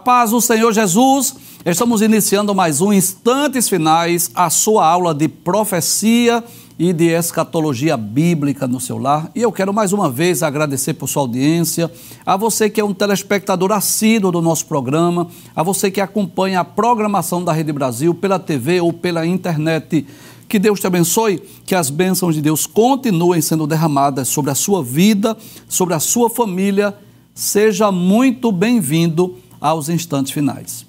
paz do Senhor Jesus, estamos iniciando mais um Instantes Finais, a sua aula de profecia e de escatologia bíblica no seu lar. E eu quero mais uma vez agradecer por sua audiência, a você que é um telespectador assíduo do nosso programa, a você que acompanha a programação da Rede Brasil pela TV ou pela internet. Que Deus te abençoe, que as bênçãos de Deus continuem sendo derramadas sobre a sua vida, sobre a sua família. Seja muito bem-vindo aos instantes finais.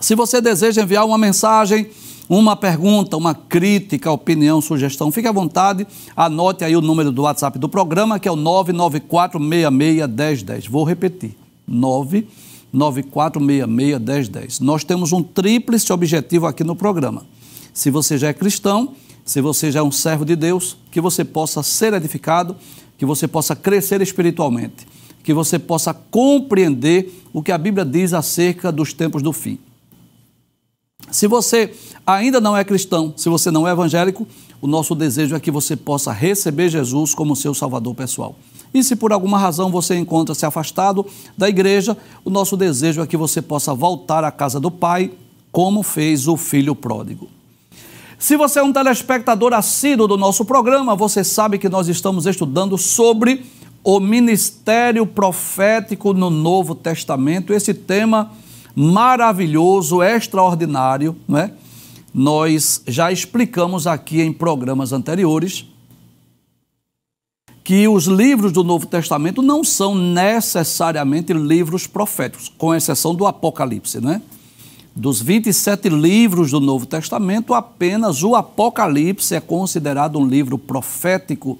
Se você deseja enviar uma mensagem, uma pergunta, uma crítica, opinião, sugestão, fique à vontade, anote aí o número do WhatsApp do programa, que é o 994661010. Vou repetir, 994661010. Nós temos um tríplice objetivo aqui no programa. Se você já é cristão, se você já é um servo de Deus, que você possa ser edificado, que você possa crescer espiritualmente que você possa compreender o que a Bíblia diz acerca dos tempos do fim. Se você ainda não é cristão, se você não é evangélico, o nosso desejo é que você possa receber Jesus como seu salvador pessoal. E se por alguma razão você encontra-se afastado da igreja, o nosso desejo é que você possa voltar à casa do Pai, como fez o filho pródigo. Se você é um telespectador assíduo do nosso programa, você sabe que nós estamos estudando sobre o ministério profético no Novo Testamento, esse tema maravilhoso, extraordinário, não é? Nós já explicamos aqui em programas anteriores que os livros do Novo Testamento não são necessariamente livros proféticos, com exceção do Apocalipse, né? Dos 27 livros do Novo Testamento, apenas o Apocalipse é considerado um livro profético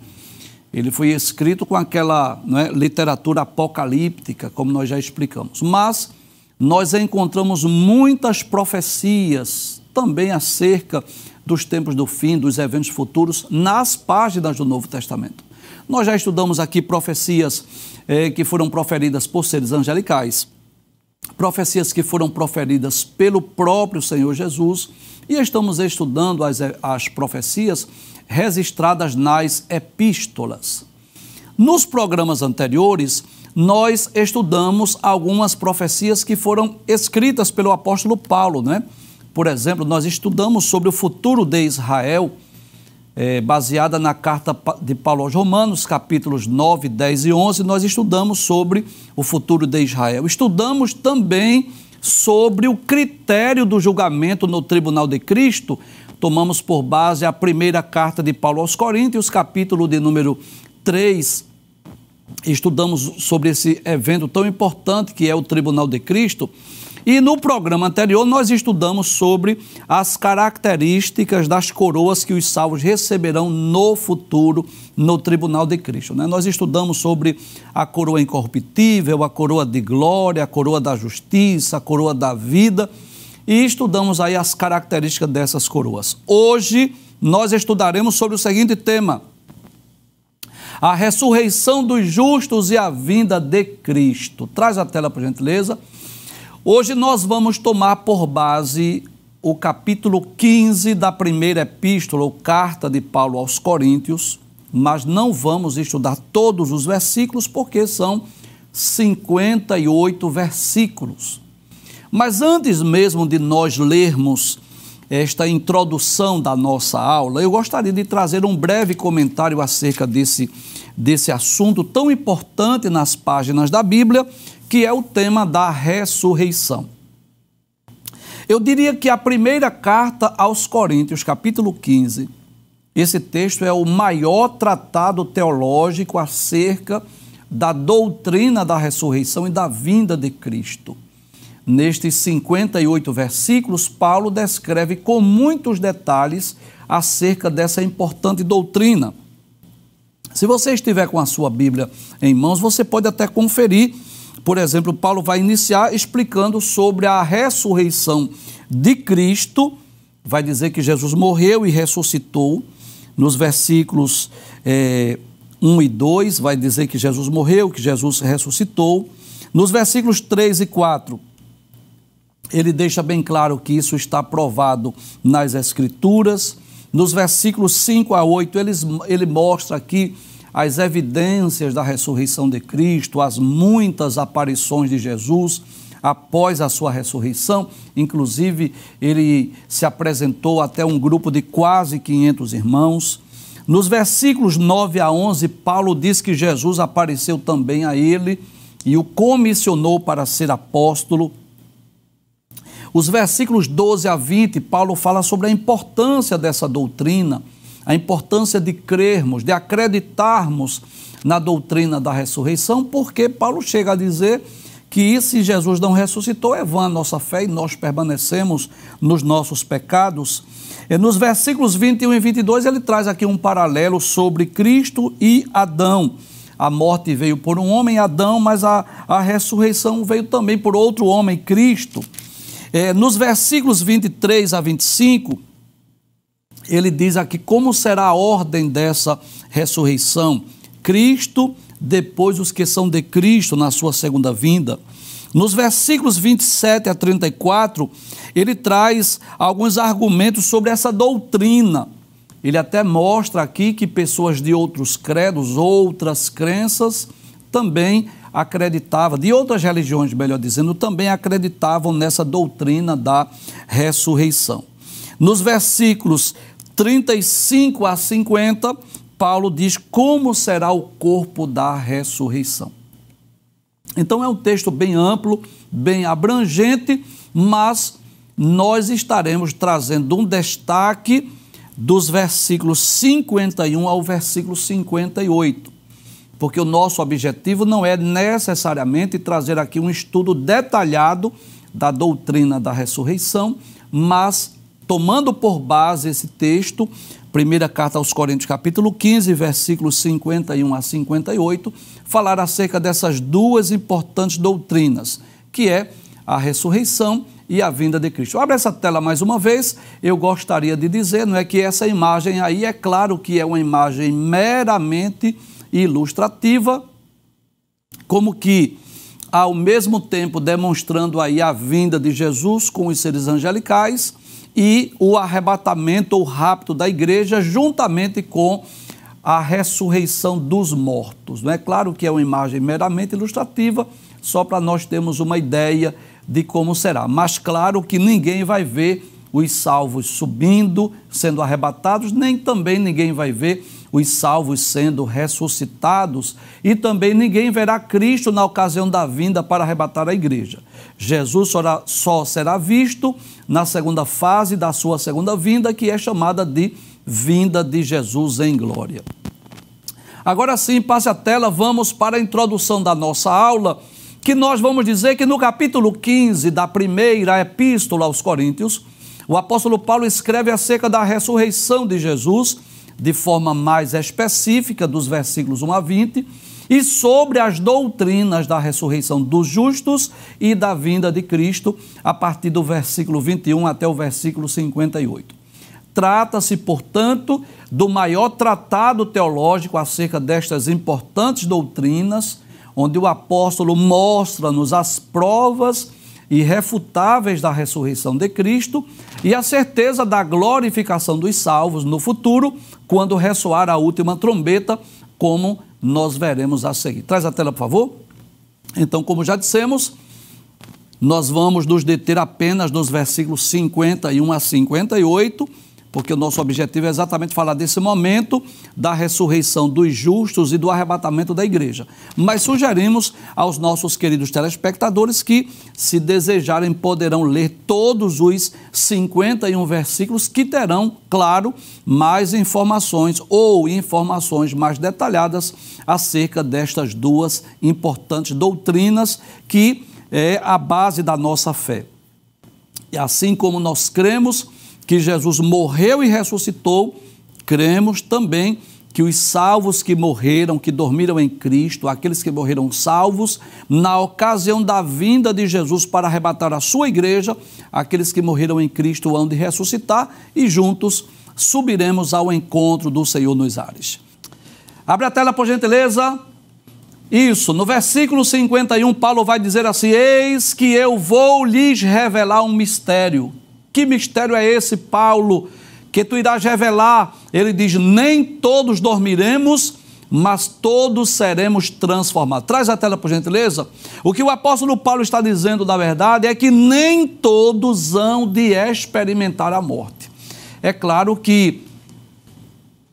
ele foi escrito com aquela é, literatura apocalíptica, como nós já explicamos. Mas nós encontramos muitas profecias também acerca dos tempos do fim, dos eventos futuros, nas páginas do Novo Testamento. Nós já estudamos aqui profecias eh, que foram proferidas por seres angelicais, profecias que foram proferidas pelo próprio Senhor Jesus, e estamos estudando as, eh, as profecias registradas nas epístolas. Nos programas anteriores, nós estudamos algumas profecias que foram escritas pelo apóstolo Paulo, né? Por exemplo, nós estudamos sobre o futuro de Israel, é, baseada na carta de Paulo aos Romanos, capítulos 9, 10 e 11, nós estudamos sobre o futuro de Israel. Estudamos também sobre o critério do julgamento no tribunal de Cristo tomamos por base a primeira carta de Paulo aos Coríntios, capítulo de número 3. Estudamos sobre esse evento tão importante que é o Tribunal de Cristo. E no programa anterior nós estudamos sobre as características das coroas que os salvos receberão no futuro no tribunal de Cristo. Né? Nós estudamos sobre a coroa incorruptível, a coroa de glória, a coroa da justiça, a coroa da vida e estudamos aí as características dessas coroas. Hoje nós estudaremos sobre o seguinte tema: a ressurreição dos justos e a vinda de Cristo. Traz a tela, por gentileza. Hoje nós vamos tomar por base o capítulo 15 da primeira epístola ou carta de Paulo aos Coríntios, mas não vamos estudar todos os versículos porque são 58 versículos. Mas antes mesmo de nós lermos esta introdução da nossa aula, eu gostaria de trazer um breve comentário acerca desse, desse assunto tão importante nas páginas da Bíblia, que é o tema da ressurreição. Eu diria que a primeira carta aos Coríntios, capítulo 15, esse texto é o maior tratado teológico acerca da doutrina da ressurreição e da vinda de Cristo. Nestes 58 versículos, Paulo descreve com muitos detalhes acerca dessa importante doutrina. Se você estiver com a sua Bíblia em mãos, você pode até conferir. Por exemplo, Paulo vai iniciar explicando sobre a ressurreição de Cristo. Vai dizer que Jesus morreu e ressuscitou. Nos versículos é, eh, 1 e 2, vai dizer que Jesus morreu, que Jesus ressuscitou. Nos versículos 3 e 4, ele deixa bem claro que isso está provado nas Escrituras. Nos versículos 5 a 8, ele, ele mostra aqui as evidências da ressurreição de Cristo, as muitas aparições de Jesus após a sua ressurreição. Inclusive, ele se apresentou até um grupo de quase 500 irmãos. Nos versículos 9 a 11, Paulo diz que Jesus apareceu também a ele e o comissionou para ser apóstolo os versículos 12 a 20, Paulo fala sobre a importância dessa doutrina, a importância de crermos, de acreditarmos na doutrina da ressurreição, porque Paulo chega a dizer que se Jesus não ressuscitou, é vã a nossa fé e nós permanecemos nos nossos pecados. Nos versículos 21 e 22, ele traz aqui um paralelo sobre Cristo e Adão. A morte veio por um homem, Adão, mas a, a ressurreição veio também por outro homem, Cristo. É, nos versículos 23 a 25, ele diz aqui como será a ordem dessa ressurreição. Cristo, depois os que são de Cristo na sua segunda vinda. Nos versículos 27 a 34, ele traz alguns argumentos sobre essa doutrina. Ele até mostra aqui que pessoas de outros credos, outras crenças, também acreditava, de outras religiões, melhor dizendo, também acreditavam nessa doutrina da ressurreição. Nos versículos 35 a 50, Paulo diz como será o corpo da ressurreição. Então é um texto bem amplo, bem abrangente, mas nós estaremos trazendo um destaque dos versículos 51 ao versículo 58 porque o nosso objetivo não é necessariamente trazer aqui um estudo detalhado da doutrina da ressurreição, mas tomando por base esse texto, primeira carta aos Coríntios, capítulo 15, versículos 51 a 58, falar acerca dessas duas importantes doutrinas, que é a ressurreição e a vinda de Cristo. Abre essa tela mais uma vez. Eu gostaria de dizer, não é que essa imagem aí é claro que é uma imagem meramente ilustrativa, como que ao mesmo tempo demonstrando aí a vinda de Jesus com os seres angelicais e o arrebatamento ou rapto da igreja juntamente com a ressurreição dos mortos. Não é claro que é uma imagem meramente ilustrativa, só para nós termos uma ideia de como será. Mas claro que ninguém vai ver os salvos subindo, sendo arrebatados, nem também ninguém vai ver os salvos sendo ressuscitados, e também ninguém verá Cristo na ocasião da vinda para arrebatar a igreja. Jesus só será visto na segunda fase da sua segunda vinda, que é chamada de vinda de Jesus em glória. Agora sim, passe a tela, vamos para a introdução da nossa aula, que nós vamos dizer que no capítulo 15 da primeira epístola aos Coríntios, o apóstolo Paulo escreve acerca da ressurreição de Jesus de forma mais específica, dos versículos 1 a 20, e sobre as doutrinas da ressurreição dos justos e da vinda de Cristo, a partir do versículo 21 até o versículo 58. Trata-se, portanto, do maior tratado teológico acerca destas importantes doutrinas, onde o apóstolo mostra-nos as provas irrefutáveis da ressurreição de Cristo e a certeza da glorificação dos salvos no futuro, quando ressoar a última trombeta, como nós veremos a seguir. Traz a tela, por favor. Então, como já dissemos, nós vamos nos deter apenas nos versículos 51 a 58 porque o nosso objetivo é exatamente falar desse momento da ressurreição dos justos e do arrebatamento da igreja. Mas sugerimos aos nossos queridos telespectadores que, se desejarem, poderão ler todos os 51 versículos que terão, claro, mais informações ou informações mais detalhadas acerca destas duas importantes doutrinas que é a base da nossa fé. E assim como nós cremos, que Jesus morreu e ressuscitou, cremos também que os salvos que morreram, que dormiram em Cristo, aqueles que morreram salvos, na ocasião da vinda de Jesus para arrebatar a sua igreja, aqueles que morreram em Cristo hão de ressuscitar e juntos subiremos ao encontro do Senhor nos ares. Abre a tela, por gentileza. Isso, no versículo 51, Paulo vai dizer assim: Eis que eu vou lhes revelar um mistério que mistério é esse, Paulo, que tu irás revelar? Ele diz: Nem todos dormiremos, mas todos seremos transformados. Traz a tela, por gentileza. O que o apóstolo Paulo está dizendo, na verdade, é que nem todos hão de experimentar a morte. É claro que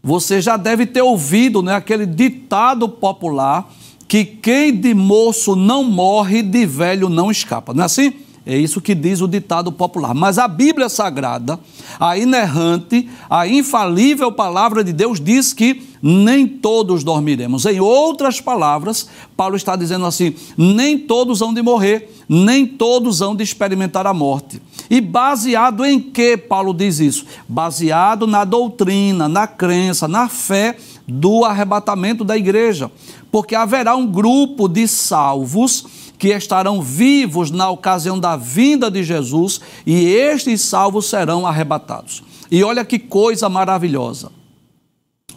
você já deve ter ouvido né, aquele ditado popular que quem de moço não morre, de velho não escapa. Não é assim? É isso que diz o ditado popular. Mas a Bíblia Sagrada, a inerrante, a infalível palavra de Deus diz que nem todos dormiremos. Em outras palavras, Paulo está dizendo assim: nem todos hão de morrer, nem todos hão de experimentar a morte. E baseado em que Paulo diz isso? Baseado na doutrina, na crença, na fé do arrebatamento da igreja. Porque haverá um grupo de salvos que estarão vivos na ocasião da vinda de Jesus e estes salvos serão arrebatados. E olha que coisa maravilhosa.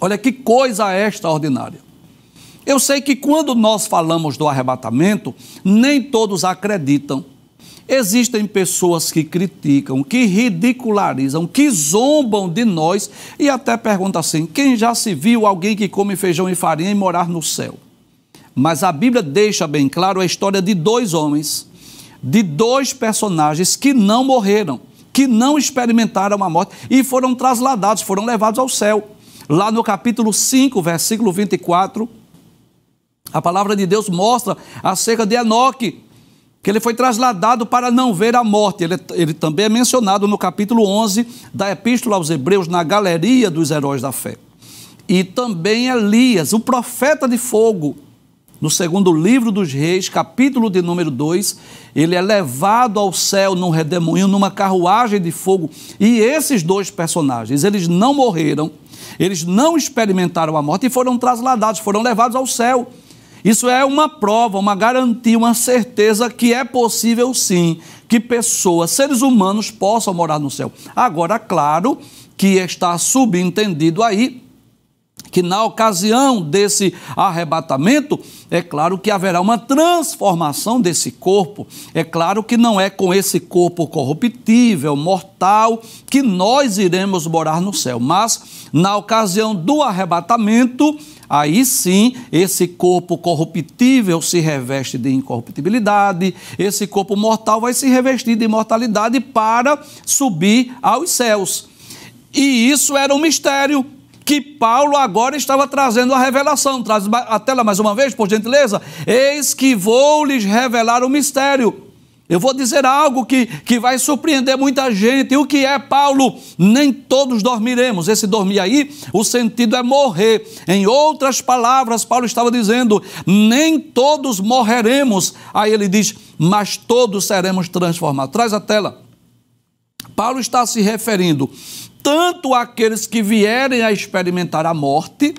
Olha que coisa extraordinária. Eu sei que quando nós falamos do arrebatamento, nem todos acreditam. Existem pessoas que criticam, que ridicularizam, que zombam de nós e até perguntam assim: quem já se viu alguém que come feijão e farinha e morar no céu? Mas a Bíblia deixa bem claro a história de dois homens, de dois personagens que não morreram, que não experimentaram a morte e foram trasladados, foram levados ao céu. Lá no capítulo 5, versículo 24, a palavra de Deus mostra acerca de Enoque, que ele foi trasladado para não ver a morte. Ele, ele, também é mencionado no capítulo 11 da Epístola aos Hebreus, na galeria dos heróis da fé. E também Elias, o profeta de fogo, no segundo livro dos reis, capítulo de número 2, ele é levado ao céu num redemoinho, numa carruagem de fogo. E esses dois personagens, eles não morreram, eles não experimentaram a morte e foram trasladados, foram levados ao céu. Isso é uma prova, uma garantia, uma certeza que é possível sim que pessoas, seres humanos, possam morar no céu. Agora, claro que está subentendido aí que na ocasião desse arrebatamento, é claro que haverá uma transformação desse corpo. É claro que não é com esse corpo corruptível, mortal, que nós iremos morar no céu, mas na ocasião do arrebatamento, aí sim esse corpo corruptível se reveste de incorruptibilidade, esse corpo mortal vai se revestir de imortalidade para subir aos céus. E isso era um mistério que Paulo agora estava trazendo a revelação. Traz a tela mais uma vez, por gentileza. Eis que vou lhes revelar o mistério. Eu vou dizer algo que, que vai surpreender muita gente. E o que é, Paulo? Nem todos dormiremos. Esse dormir aí, o sentido é morrer. Em outras palavras, Paulo estava dizendo: nem todos morreremos. Aí ele diz: mas todos seremos transformados. Traz a tela. Paulo está se referindo tanto aqueles que vierem a experimentar a morte,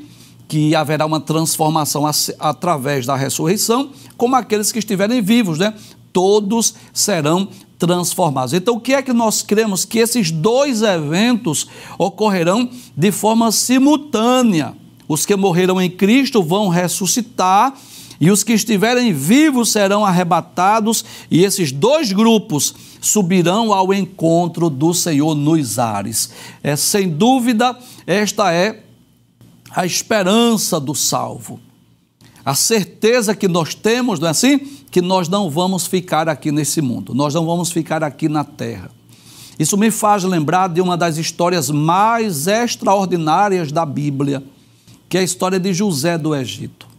que haverá uma transformação através da ressurreição, como aqueles que estiverem vivos, né? Todos serão transformados. Então, o que é que nós cremos? Que esses dois eventos ocorrerão de forma simultânea. Os que morreram em Cristo vão ressuscitar e os que estiverem vivos serão arrebatados, e esses dois grupos subirão ao encontro do Senhor nos ares. É, sem dúvida, esta é a esperança do salvo. A certeza que nós temos, não é assim? Que nós não vamos ficar aqui nesse mundo, nós não vamos ficar aqui na terra. Isso me faz lembrar de uma das histórias mais extraordinárias da Bíblia, que é a história de José do Egito.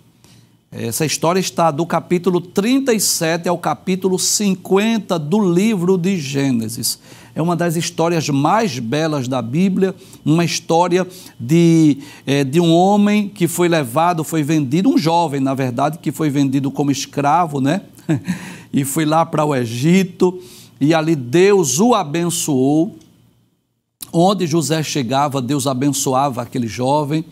Essa história está do capítulo 37 ao capítulo 50 do livro de Gênesis. É uma das histórias mais belas da Bíblia, uma história de, é, de um homem que foi levado, foi vendido, um jovem, na verdade, que foi vendido como escravo, né? e foi lá para o Egito, e ali Deus o abençoou. Onde José chegava, Deus abençoava aquele jovem.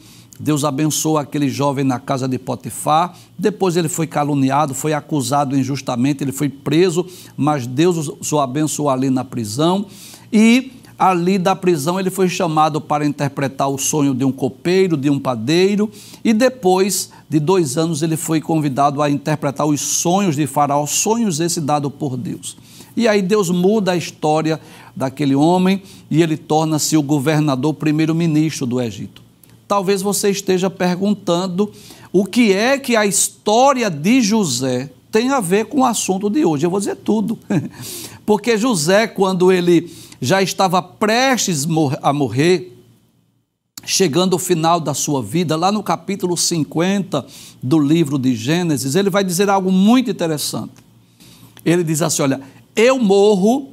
Deus abençoou aquele jovem na casa de Potifar. Depois ele foi caluniado, foi acusado injustamente, ele foi preso, mas Deus o abençoou ali na prisão. E ali da prisão ele foi chamado para interpretar o sonho de um copeiro, de um padeiro, e depois de dois anos ele foi convidado a interpretar os sonhos de Faraó, sonhos esse dado por Deus. E aí Deus muda a história daquele homem e ele torna-se o governador, primeiro-ministro do Egito talvez você esteja perguntando o que é que a história de José tem a ver com o assunto de hoje. Eu vou dizer tudo. Porque José, quando ele já estava prestes a morrer, chegando ao final da sua vida, lá no capítulo 50 do livro de Gênesis, ele vai dizer algo muito interessante. Ele diz assim: Olha, eu morro,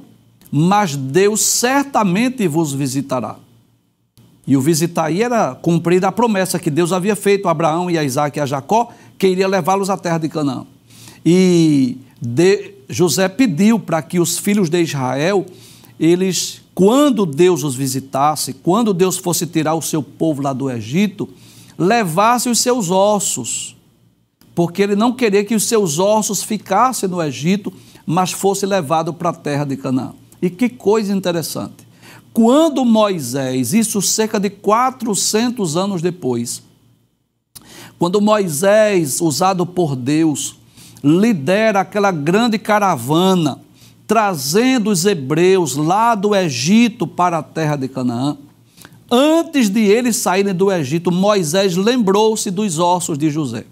mas Deus certamente vos visitará. E o aí era cumprir a promessa que Deus havia feito a Abraão e a Isaac e a Jacó, que iria levá-los à terra de Canaã. E de, José pediu para que os filhos de Israel, eles, quando Deus os visitasse, quando Deus fosse tirar o seu povo lá do Egito, levasse os seus ossos, porque ele não queria que os seus ossos ficassem no Egito, mas fosse levado para a terra de Canaã. E que coisa interessante quando Moisés, isso cerca de 400 anos depois, quando Moisés, usado por Deus, lidera aquela grande caravana, trazendo os hebreus lá do Egito para a terra de Canaã, antes de eles saírem do Egito, Moisés lembrou-se dos ossos de José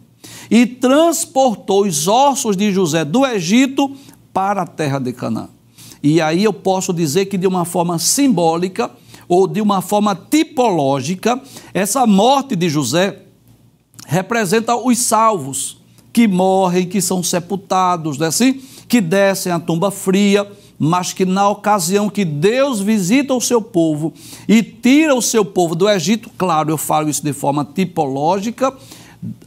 e transportou os ossos de José do Egito para a terra de Canaã. E aí eu posso dizer que de uma forma simbólica ou de uma forma tipológica, essa morte de José representa os salvos que morrem, que são sepultados, né, assim, que descem à tumba fria, mas que na ocasião que Deus visita o seu povo e tira o seu povo do Egito, claro, eu falo isso de forma tipológica,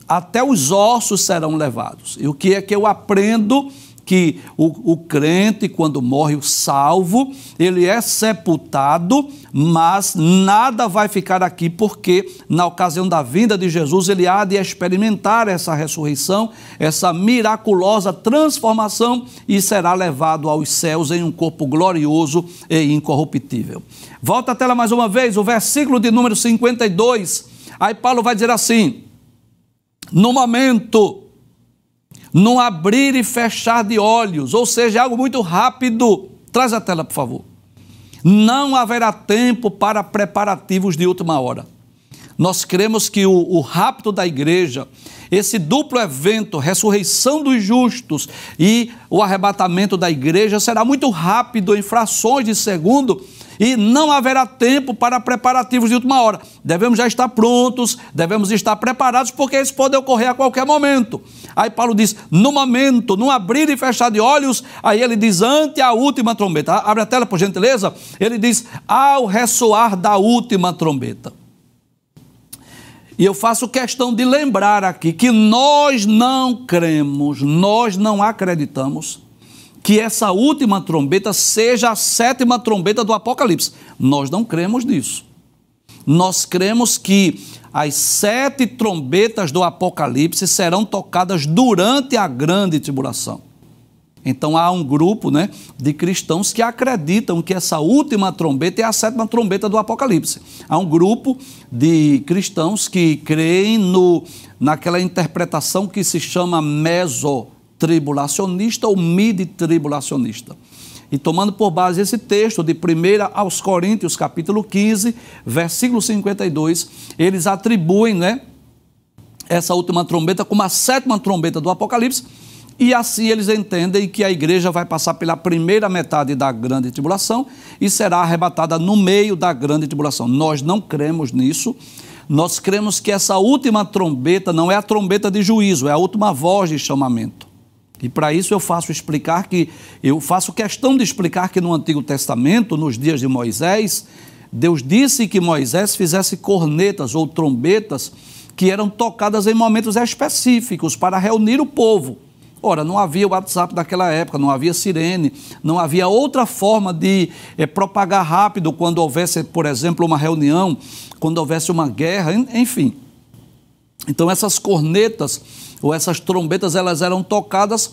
até os ossos serão levados. E o que é que eu aprendo que o, o crente, quando morre, o salvo, ele é sepultado, mas nada vai ficar aqui, porque na ocasião da vinda de Jesus, ele há de experimentar essa ressurreição, essa miraculosa transformação e será levado aos céus em um corpo glorioso e incorruptível. Volta a tela mais uma vez, o versículo de número 52. Aí Paulo vai dizer assim: No momento num abrir e fechar de olhos, ou seja, é algo muito rápido. Traz a tela, por favor. Não haverá tempo para preparativos de última hora. Nós cremos que o, o rapto da igreja, esse duplo evento, ressurreição dos justos e o arrebatamento da igreja, será muito rápido, em frações de segundo e não haverá tempo para preparativos de última hora. Devemos já estar prontos, devemos estar preparados, porque isso pode ocorrer a qualquer momento. Aí Paulo diz: no momento, no abrir e fechar de olhos, aí ele diz: ante a última trombeta. Abre a tela, por gentileza. Ele diz: ao ressoar da última trombeta. E eu faço questão de lembrar aqui que nós não cremos, nós não acreditamos que essa última trombeta seja a sétima trombeta do Apocalipse. Nós não cremos nisso. Nós cremos que as sete trombetas do Apocalipse serão tocadas durante a grande tribulação. Então há um grupo né, de cristãos que acreditam que essa última trombeta é a sétima trombeta do Apocalipse. Há um grupo de cristãos que creem no, naquela interpretação que se chama meso tribulacionista ou mid-tribulacionista. E tomando por base esse texto de 1 aos Coríntios, capítulo 15, versículo 52, eles atribuem né, essa última trombeta como a sétima trombeta do Apocalipse, e assim eles entendem que a igreja vai passar pela primeira metade da grande tribulação e será arrebatada no meio da grande tribulação. Nós não cremos nisso. Nós cremos que essa última trombeta não é a trombeta de juízo, é a última voz de chamamento. E para isso eu faço explicar que eu faço questão de explicar que no Antigo Testamento, nos dias de Moisés, Deus disse que Moisés fizesse cornetas ou trombetas que eram tocadas em momentos específicos para reunir o povo. Ora, não havia WhatsApp naquela época, não havia sirene, não havia outra forma de é, propagar rápido quando houvesse, por exemplo, uma reunião, quando houvesse uma guerra, enfim. Então essas cornetas ou essas trombetas elas eram tocadas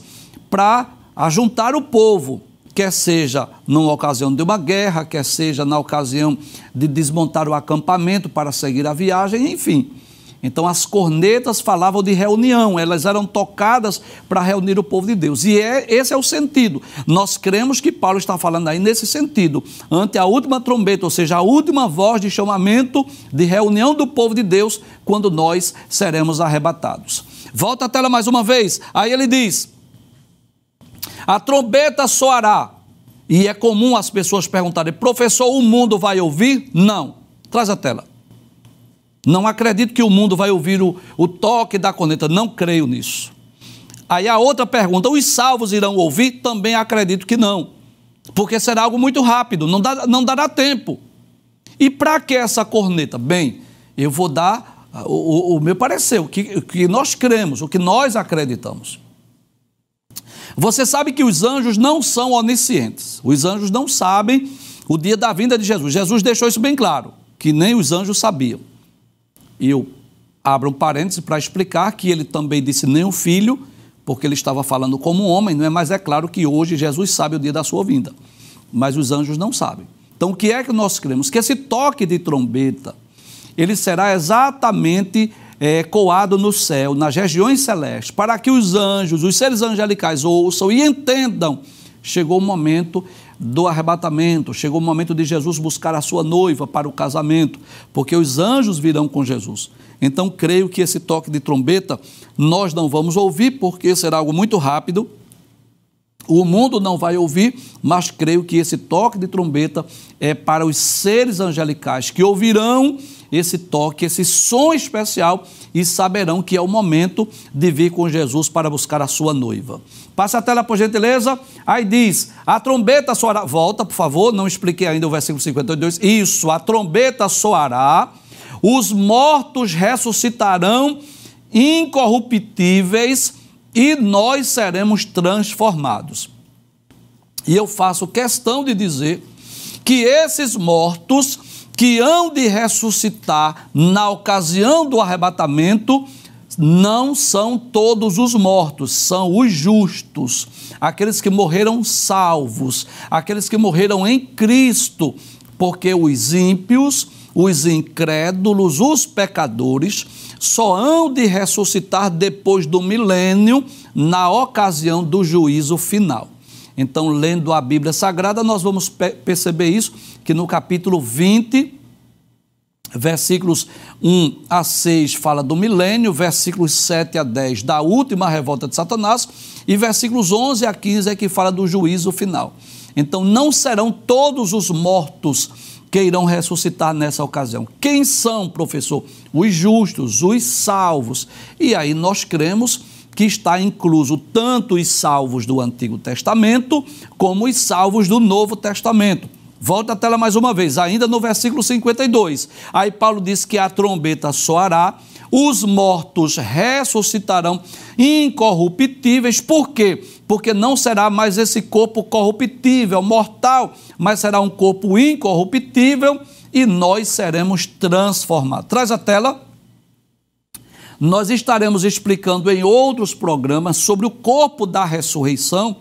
para ajuntar o povo, quer seja na ocasião de uma guerra, quer seja na ocasião de desmontar o acampamento para seguir a viagem, enfim. Então as cornetas falavam de reunião, elas eram tocadas para reunir o povo de Deus. E é, esse é o sentido. Nós cremos que Paulo está falando aí nesse sentido, ante a última trombeta, ou seja, a última voz de chamamento de reunião do povo de Deus, quando nós seremos arrebatados. Volta a tela mais uma vez. Aí ele diz: A trombeta soará. E é comum as pessoas perguntarem: "Professor, o mundo vai ouvir?" Não. Traz a tela. Não acredito que o mundo vai ouvir o, o toque da corneta, não creio nisso. Aí a outra pergunta: os salvos irão ouvir? Também acredito que não, porque será algo muito rápido, não, dá, não dará tempo. E para que essa corneta? Bem, eu vou dar ah, o, o, o meu parecer, o que, o que nós cremos, o que nós acreditamos. Você sabe que os anjos não são oniscientes, os anjos não sabem o dia da vinda de Jesus. Jesus deixou isso bem claro, que nem os anjos sabiam. Eu abro um parênteses para explicar que ele também disse nem o filho, porque ele estava falando como homem, não é? Mas é claro que hoje Jesus sabe o dia da sua vinda, mas os anjos não sabem. Então, o que é que nós cremos? Que esse toque de trombeta, ele será exatamente é, coado no céu, nas regiões celestes, para que os anjos, os seres angelicais ouçam e entendam. Chegou o momento do arrebatamento, chegou o momento de Jesus buscar a sua noiva para o casamento, porque os anjos virão com Jesus. Então, creio que esse toque de trombeta nós não vamos ouvir, porque será algo muito rápido. O mundo não vai ouvir, mas creio que esse toque de trombeta é para os seres angelicais que ouvirão esse toque, esse som especial e saberão que é o momento de vir com Jesus para buscar a sua noiva. Passa a tela, por gentileza. Aí diz: a trombeta soará. Volta, por favor, não expliquei ainda o versículo 52. Isso, a trombeta soará, os mortos ressuscitarão incorruptíveis e nós seremos transformados. E eu faço questão de dizer que esses mortos que hão de ressuscitar na ocasião do arrebatamento não são todos os mortos, são os justos, aqueles que morreram salvos, aqueles que morreram em Cristo, porque os ímpios, os incrédulos, os pecadores, só hão de ressuscitar depois do milênio, na ocasião do juízo final. Então, lendo a Bíblia Sagrada, nós vamos perceber isso, que no capítulo 20, versículos 1 a 6 fala do milênio, versículos 7 a 10 da última revolta de Satanás, e versículos 11 a 15 é que fala do juízo final. Então, não serão todos os mortos que irão ressuscitar nessa ocasião. Quem são, professor? Os justos, os salvos. E aí nós cremos que está incluso tanto os salvos do Antigo Testamento como os salvos do Novo Testamento. Volta a tela mais uma vez, ainda no versículo 52. Aí Paulo diz que a trombeta soará, os mortos ressuscitarão incorruptíveis. Por quê? Porque não será mais esse corpo corruptível, mortal, mas será um corpo incorruptível e nós seremos transformados. Traz a tela nós estaremos explicando em outros programas sobre o corpo da ressurreição,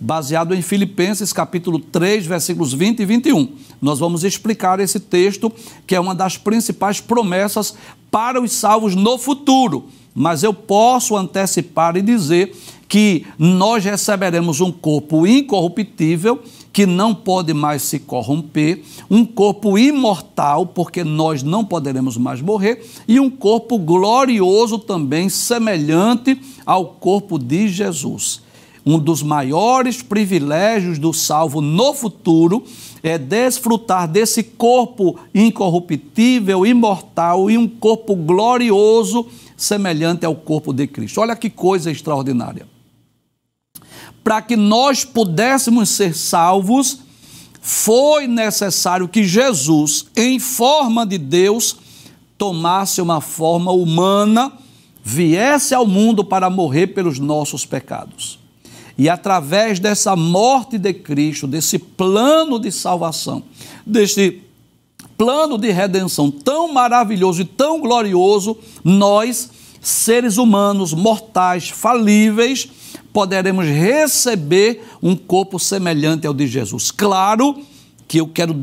baseado em Filipenses capítulo 3, versículos 20 e 21. Nós vamos explicar esse texto, que é uma das principais promessas para os salvos no futuro. Mas eu posso antecipar e dizer que nós receberemos um corpo incorruptível que não pode mais se corromper, um corpo imortal, porque nós não poderemos mais morrer, e um corpo glorioso também, semelhante ao corpo de Jesus. Um dos maiores privilégios do salvo no futuro é desfrutar desse corpo incorruptível, imortal e um corpo glorioso, semelhante ao corpo de Cristo. Olha que coisa extraordinária para que nós pudéssemos ser salvos, foi necessário que Jesus, em forma de Deus, tomasse uma forma humana, viesse ao mundo para morrer pelos nossos pecados. E através dessa morte de Cristo, desse plano de salvação, deste plano de redenção tão maravilhoso e tão glorioso, nós, seres humanos, mortais, falíveis, poderemos receber um corpo semelhante ao de Jesus. Claro que eu quero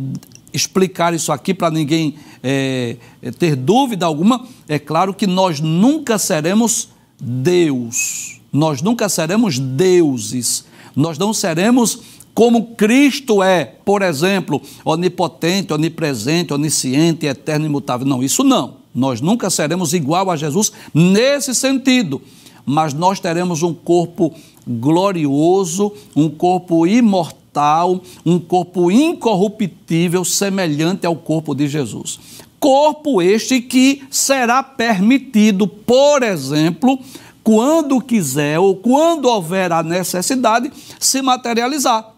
explicar isso aqui para ninguém é, é, ter dúvida alguma. É claro que nós nunca seremos Deus, nós nunca seremos deuses, nós não seremos como Cristo é, por exemplo, onipotente, onipresente, onisciente, eterno, e imutável. Não, isso não. Nós nunca seremos igual a Jesus nesse sentido mas nós teremos um corpo glorioso, um corpo imortal, um corpo incorruptível, semelhante ao corpo de Jesus. Corpo este que será permitido, por exemplo, quando quiser ou quando houver a necessidade, se materializar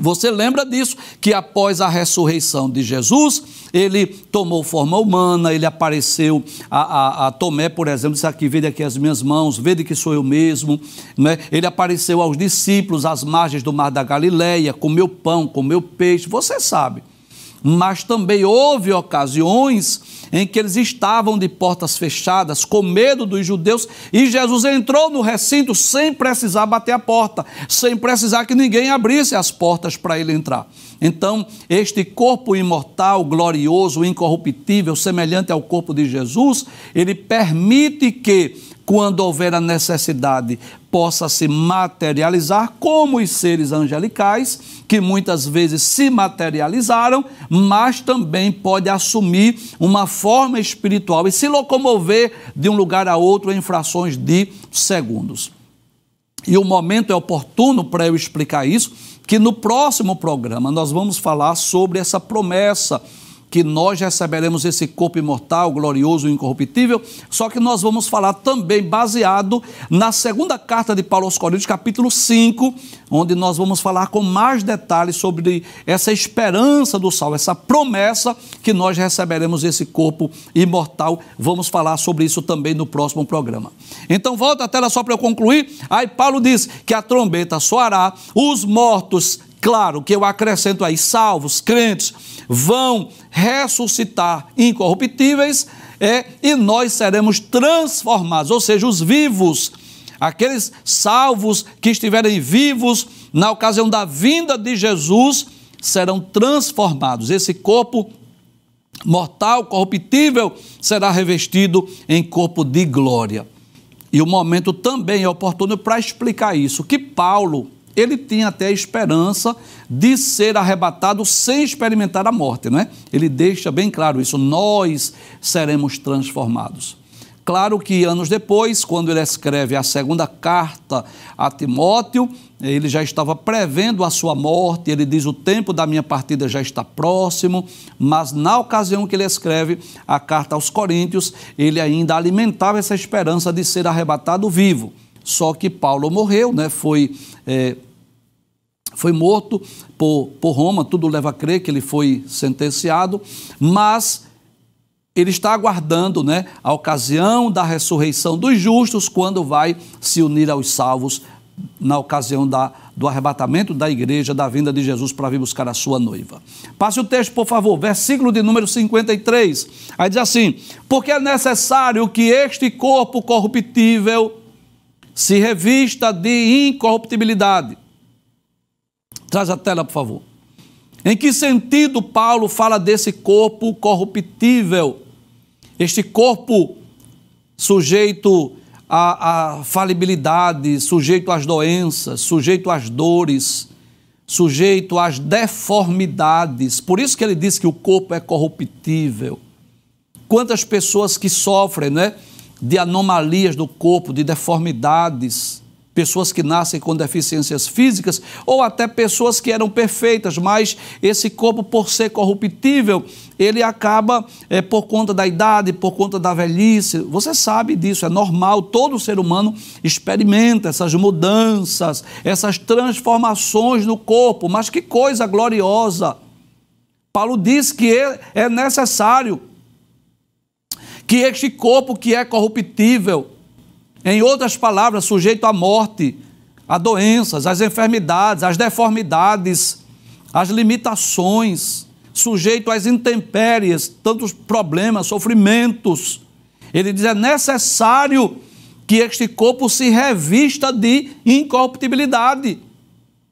você lembra disso? Que após a ressurreição de Jesus, ele tomou forma humana, ele apareceu a, a, a Tomé, por exemplo, disse aqui, vede aqui as minhas mãos, vede que sou eu mesmo. Né? Ele apareceu aos discípulos às margens do mar da Galileia, comeu pão, comeu peixe, você sabe mas também houve ocasiões em que eles estavam de portas fechadas, com medo dos judeus, e Jesus entrou no recinto sem precisar bater a porta, sem precisar que ninguém abrisse as portas para ele entrar. Então, este corpo imortal, glorioso, incorruptível, semelhante ao corpo de Jesus, ele permite que, quando houver a necessidade, possa se materializar como os seres angelicais, que muitas vezes se materializaram, mas também pode assumir uma forma espiritual e se locomover de um lugar a outro em frações de segundos. E o momento é oportuno para eu explicar isso que no próximo programa nós vamos falar sobre essa promessa que nós receberemos esse corpo imortal, glorioso e incorruptível. Só que nós vamos falar também baseado na segunda carta de Paulo aos Coríntios, capítulo 5, onde nós vamos falar com mais detalhes sobre essa esperança do sal, essa promessa que nós receberemos esse corpo imortal. Vamos falar sobre isso também no próximo programa. Então volta a tela só para eu concluir. Aí Paulo diz que a trombeta soará, os mortos Claro que eu acrescento aí, salvos, crentes, vão ressuscitar incorruptíveis é, e nós seremos transformados, ou seja, os vivos, aqueles salvos que estiverem vivos na ocasião da vinda de Jesus, serão transformados. Esse corpo mortal, corruptível, será revestido em corpo de glória. E o momento também é oportuno para explicar isso, que Paulo, ele tinha até a esperança de ser arrebatado sem experimentar a morte, não é? Ele deixa bem claro isso, nós seremos transformados. Claro que anos depois, quando ele escreve a segunda carta a Timóteo, ele já estava prevendo a sua morte, ele diz: O tempo da minha partida já está próximo, mas na ocasião que ele escreve a carta aos Coríntios, ele ainda alimentava essa esperança de ser arrebatado vivo. Só que Paulo morreu, né? foi é, foi morto por, por Roma, tudo leva a crer que ele foi sentenciado, mas ele está aguardando né, a ocasião da ressurreição dos justos, quando vai se unir aos salvos na ocasião da, do arrebatamento da igreja, da vinda de Jesus para vir buscar a sua noiva. Passe o texto, por favor, versículo de número 53. Aí diz assim: Porque é necessário que este corpo corruptível se revista de incorruptibilidade. Traz a tela, por favor. Em que sentido Paulo fala desse corpo corruptível? Este corpo sujeito à, à falibilidade, sujeito às doenças, sujeito às dores, sujeito às deformidades. Por isso que ele diz que o corpo é corruptível. Quantas pessoas que sofrem, né? de anomalias do corpo, de deformidades, pessoas que nascem com deficiências físicas ou até pessoas que eram perfeitas, mas esse corpo, por ser corruptível, ele acaba é, por conta da idade, por conta da velhice. Você sabe disso, é normal, todo ser humano experimenta essas mudanças, essas transformações no corpo, mas que coisa gloriosa! Paulo diz que é, é necessário que este corpo que é corruptível, em outras palavras, sujeito à morte, a doenças, às enfermidades, às deformidades, às limitações, sujeito às intempéries, tantos problemas, sofrimentos. Ele diz: é necessário que este corpo se revista de incorruptibilidade.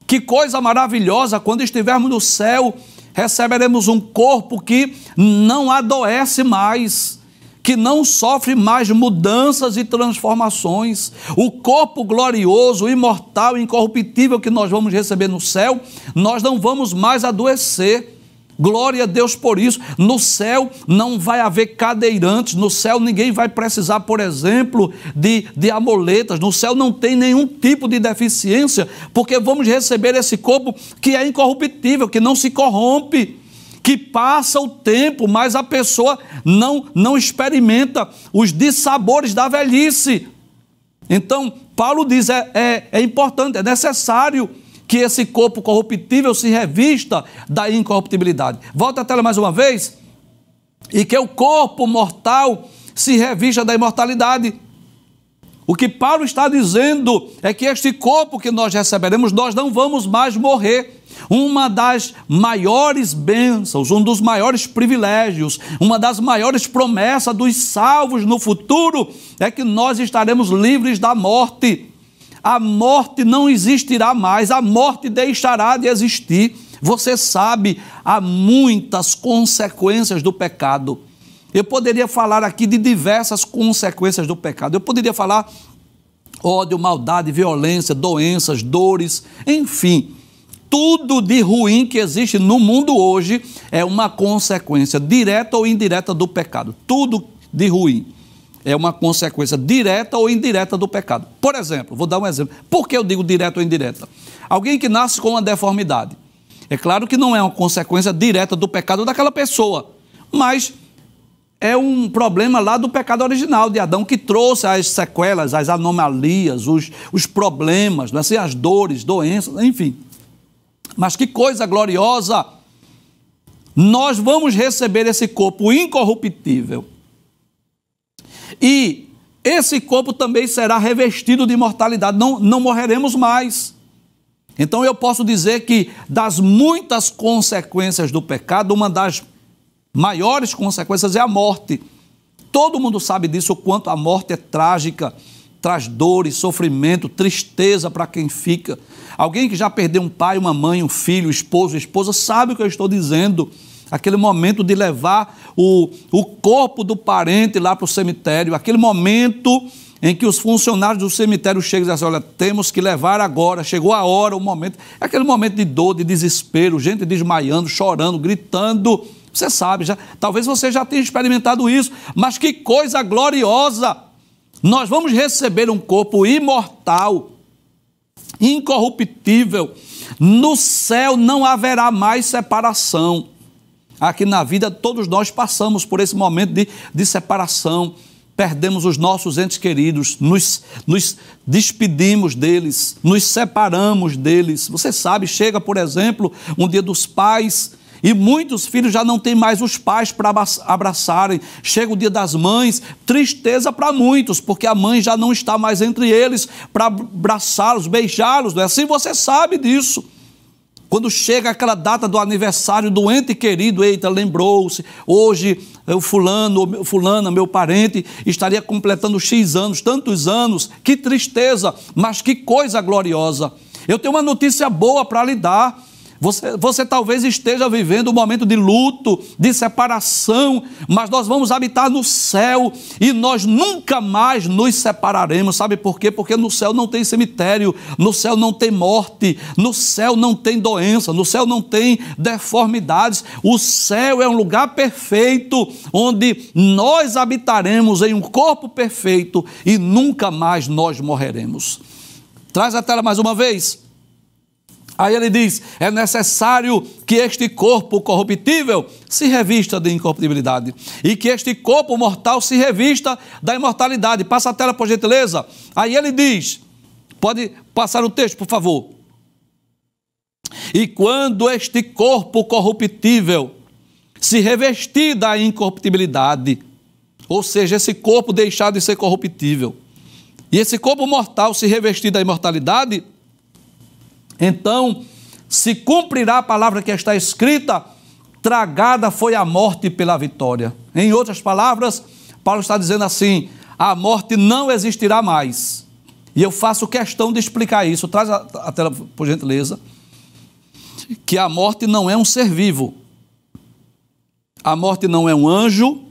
Que coisa maravilhosa quando estivermos no céu, receberemos um corpo que não adoece mais que não sofre mais mudanças e transformações. O corpo glorioso, imortal, incorruptível que nós vamos receber no céu, nós não vamos mais adoecer. Glória a Deus por isso. No céu não vai haver cadeirantes, no céu ninguém vai precisar, por exemplo, de, de amuletas, no céu não tem nenhum tipo de deficiência, porque vamos receber esse corpo que é incorruptível, que não se corrompe que passa o tempo, mas a pessoa não, não experimenta os dissabores da velhice. Então, Paulo diz: é, é, é importante, é necessário que esse corpo corruptível se revista da incorruptibilidade. Volta a tela mais uma vez. E que o corpo mortal se revista da imortalidade. O que Paulo está dizendo é que este corpo que nós receberemos, nós não vamos mais morrer. Uma das maiores bênçãos, um dos maiores privilégios, uma das maiores promessas dos salvos no futuro é que nós estaremos livres da morte. A morte não existirá mais, a morte deixará de existir. Você sabe, há muitas consequências do pecado. Eu poderia falar aqui de diversas consequências do pecado. Eu poderia falar ódio, maldade, violência, doenças, dores, enfim tudo de ruim que existe no mundo hoje é uma consequência direta ou indireta do pecado. Tudo de ruim é uma consequência direta ou indireta do pecado. Por exemplo, vou dar um exemplo. Por que eu digo direta ou indireta? Alguém que nasce com uma deformidade. É claro que não é uma consequência direta do pecado daquela pessoa, mas é um problema lá do pecado original de Adão que trouxe as sequelas, as anomalias, os, os problemas, não é assim, as dores, doenças, enfim. Mas que coisa gloriosa! Nós vamos receber esse corpo incorruptível. E esse corpo também será revestido de imortalidade, não, não morreremos mais. Então eu posso dizer que, das muitas consequências do pecado, uma das maiores consequências é a morte. Todo mundo sabe disso, o quanto a morte é trágica traz dores, sofrimento, tristeza para quem fica. Alguém que já perdeu um pai, uma mãe, um filho, esposo, esposa, sabe o que eu estou dizendo. Aquele momento de levar o, o corpo do parente lá para o cemitério, aquele momento em que os funcionários do cemitério chegam e dizem: assim, Olha, temos que levar agora, chegou a hora, o momento. É aquele momento de dor, de desespero, gente desmaiando, chorando, gritando. Você sabe, já, talvez você já tenha experimentado isso, mas que coisa gloriosa! Nós vamos receber um corpo imortal, incorruptível. No céu não haverá mais separação. Aqui na vida, todos nós passamos por esse momento de, de separação. Perdemos os nossos entes queridos, nos, nos despedimos deles, nos separamos deles. Você sabe, chega, por exemplo, um dia dos pais e muitos filhos já não têm mais os pais para abraçarem. Chega o dia das mães, tristeza para muitos, porque a mãe já não está mais entre eles para abraçá-los, beijá-los. Não é assim? Você sabe disso. Quando chega aquela data do aniversário do ente querido, eita, lembrou-se, hoje eh, o fulano, fulana, meu parente, estaria completando X anos, tantos anos, que tristeza, mas que coisa gloriosa. Eu tenho uma notícia boa para lhe dar. Você, você talvez esteja vivendo um momento de luto, de separação, mas nós vamos habitar no céu e nós nunca mais nos separaremos. Sabe por quê? Porque no céu não tem cemitério, no céu não tem morte, no céu não tem doença, no céu não tem deformidades. O céu é um lugar perfeito onde nós habitaremos em um corpo perfeito e nunca mais nós morreremos. Traz a tela mais uma vez. Aí ele diz: é necessário que este corpo corruptível se revista de incorruptibilidade e que este corpo mortal se revista da imortalidade. Passa a tela, por gentileza. Aí ele diz: pode passar o texto, por favor. E quando este corpo corruptível se revestir da incorruptibilidade, ou seja, esse corpo deixar de ser corruptível, e esse corpo mortal se revestir da imortalidade, então se cumprirá a palavra que está escrita: tragada foi a morte pela vitória. Em outras palavras, Paulo está dizendo assim: a morte não existirá mais. E eu faço questão de explicar isso. Traz a, a tela, por gentileza. Que a morte não é um ser vivo. A morte não é um anjo.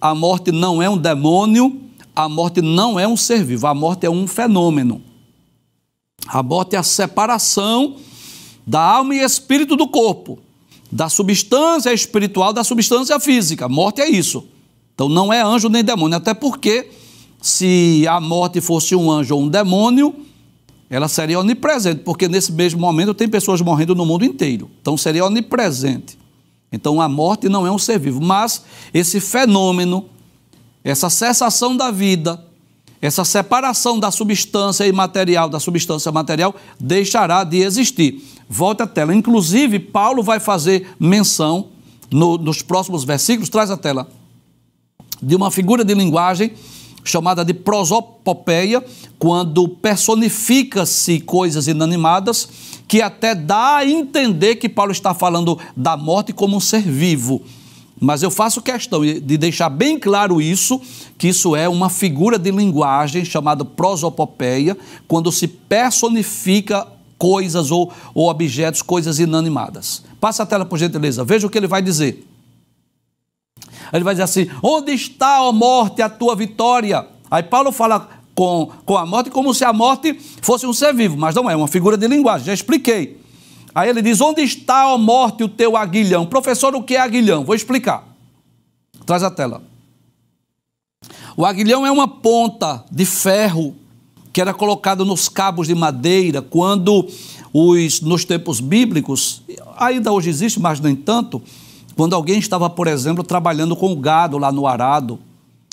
A morte não é um demônio. A morte não é um ser vivo. A morte é um fenômeno. A morte é a separação da alma e espírito do corpo, da substância espiritual da substância física. morte é isso. Então não é anjo nem demônio, até porque se a morte fosse um anjo ou um demônio, ela seria onipresente, porque nesse mesmo momento tem pessoas morrendo no mundo inteiro. Então seria onipresente. Então a morte não é um ser vivo, mas esse fenômeno, essa cessação da vida, essa separação da substância imaterial da substância material deixará de existir. Volta a tela. Inclusive, Paulo vai fazer menção no, nos próximos versículos, traz a tela, de uma figura de linguagem chamada de prosopopeia, quando personifica-se coisas inanimadas, que até dá a entender que Paulo está falando da morte como um ser vivo. Mas eu faço questão de deixar bem claro isso, que isso é uma figura de linguagem chamada prosopopeia, quando se personifica coisas ou, ou objetos, coisas inanimadas. Passa a tela, por gentileza. Veja o que ele vai dizer. Ele vai dizer assim: Onde está, ó morte, a tua vitória? Aí Paulo fala com, com a morte como se a morte fosse um ser vivo, mas não é, é uma figura de linguagem. Já expliquei. Aí ele diz: Onde está, ó morte, o teu aguilhão? Professor, o que é aguilhão? Vou explicar. Traz a tela. O aguilhão é uma ponta de ferro que era colocada nos cabos de madeira quando os nos tempos bíblicos, ainda hoje existe, mas nem tanto, quando alguém estava, por exemplo, trabalhando com o gado lá no arado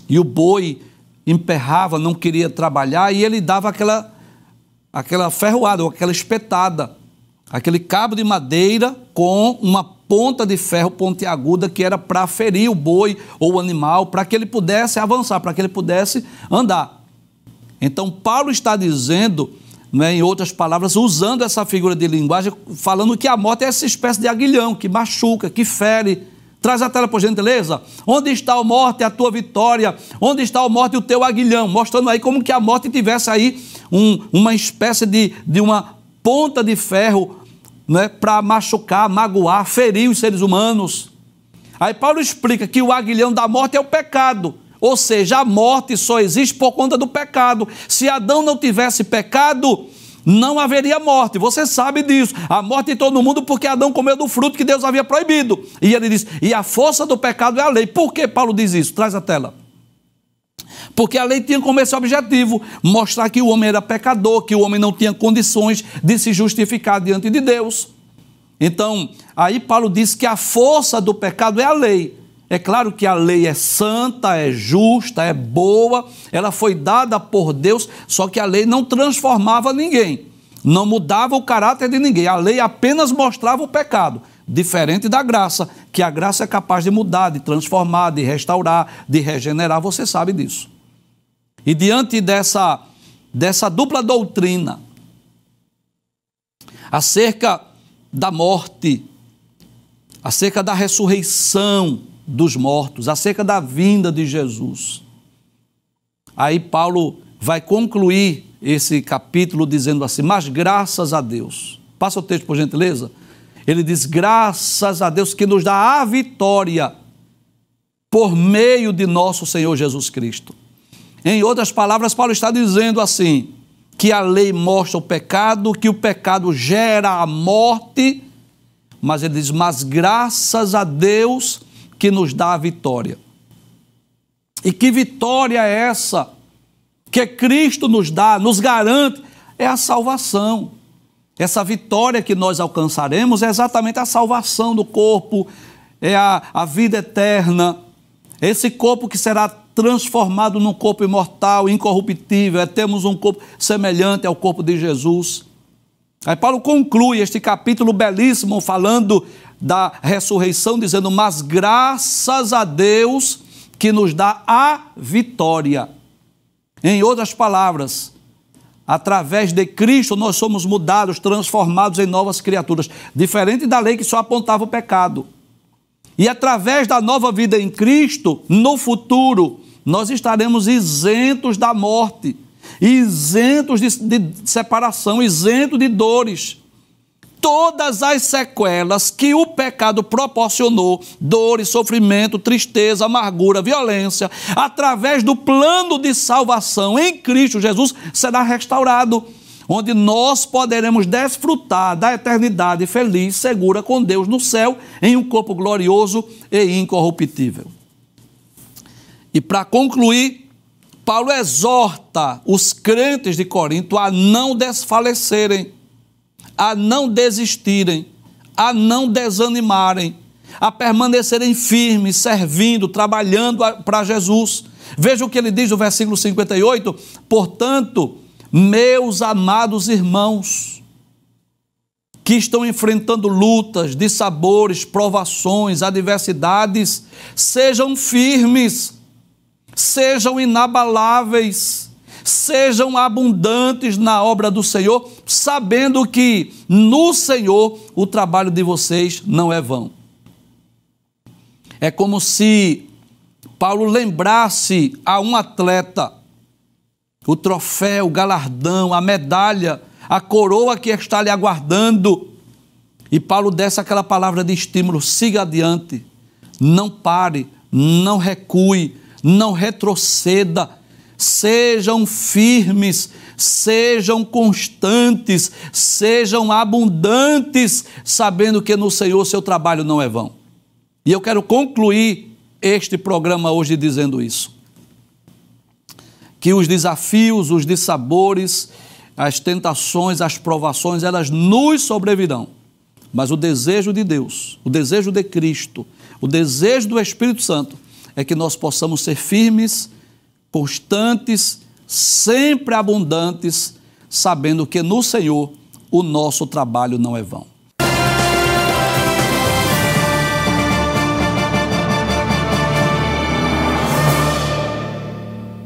e o boi emperrava, não queria trabalhar e ele dava aquela aquela ferroada, ou aquela espetada aquele cabo de madeira com uma ponta de ferro pontiaguda que era para ferir o boi ou o animal, para que ele pudesse avançar, para que ele pudesse andar. Então, Paulo está dizendo, né, em outras palavras, usando essa figura de linguagem, falando que a morte é essa espécie de aguilhão que machuca, que fere. Traz a tela, por gentileza. Onde está a morte, a tua vitória? Onde está a morte, o teu aguilhão? Mostrando aí como que a morte tivesse aí um, uma espécie de, de uma ponta de ferro né, para machucar, magoar, ferir os seres humanos. Aí Paulo explica que o aguilhão da morte é o pecado. Ou seja, a morte só existe por conta do pecado. Se Adão não tivesse pecado, não haveria morte. Você sabe disso. A morte em todo mundo porque Adão comeu do fruto que Deus havia proibido. E ele diz: "E a força do pecado é a lei". Por que Paulo diz isso? Traz a tela. Porque a lei tinha como esse objetivo mostrar que o homem era pecador, que o homem não tinha condições de se justificar diante de Deus. Então, aí Paulo diz que a força do pecado é a lei. É claro que a lei é santa, é justa, é boa, ela foi dada por Deus, só que a lei não transformava ninguém, não mudava o caráter de ninguém. A lei apenas mostrava o pecado, diferente da graça, que a graça é capaz de mudar, de transformar, de restaurar, de regenerar, você sabe disso. E diante dessa, dessa dupla doutrina acerca da morte, acerca da ressurreição dos mortos, acerca da vinda de Jesus. Aí Paulo vai concluir esse capítulo dizendo assim: Mas graças a Deus. Passa o texto, por gentileza. Ele diz: Graças a Deus que nos dá a vitória por meio de nosso Senhor Jesus Cristo. Em outras palavras, Paulo está dizendo assim: que a lei mostra o pecado, que o pecado gera a morte, mas ele diz: mas graças a Deus que nos dá a vitória. E que vitória é essa que Cristo nos dá, nos garante? É a salvação. Essa vitória que nós alcançaremos é exatamente a salvação do corpo, é a, a vida eterna. Esse corpo que será transformado num corpo imortal, incorruptível, é temos um corpo semelhante ao corpo de Jesus. Aí Paulo conclui este capítulo belíssimo falando da ressurreição, dizendo: Mas graças a Deus que nos dá a vitória. Em outras palavras, através de Cristo nós somos mudados, transformados em novas criaturas, diferente da lei que só apontava o pecado. E através da nova vida em Cristo, no futuro, nós estaremos isentos da morte, isentos de, de separação, isentos de dores. Todas as sequelas que o pecado proporcionou, dores, sofrimento, tristeza, amargura, violência, através do plano de salvação em Cristo Jesus, será restaurado onde nós poderemos desfrutar da eternidade feliz, segura com Deus no céu, em um corpo glorioso e incorruptível. E para concluir, Paulo exorta os crentes de Corinto a não desfalecerem, a não desistirem, a não desanimarem, a permanecerem firmes, servindo, trabalhando para Jesus. Veja o que ele diz no versículo 58: Portanto, meus amados irmãos, que estão enfrentando lutas, dissabores, provações, adversidades, sejam firmes sejam inabaláveis, sejam abundantes na obra do Senhor, sabendo que no Senhor o trabalho de vocês não é vão. É como se Paulo lembrasse a um atleta o troféu, o galardão, a medalha, a coroa que está lhe aguardando. E Paulo desse aquela palavra de estímulo: siga adiante, não pare, não recue, não retroceda. Sejam firmes, sejam constantes, sejam abundantes, sabendo que no Senhor seu trabalho não é vão. E eu quero concluir este programa hoje dizendo isso. Que os desafios, os dissabores, as tentações, as provações, elas nos sobrevirão. Mas o desejo de Deus, o desejo de Cristo, o desejo do Espírito Santo é que nós possamos ser firmes, constantes, sempre abundantes, sabendo que no Senhor o nosso trabalho não é vão.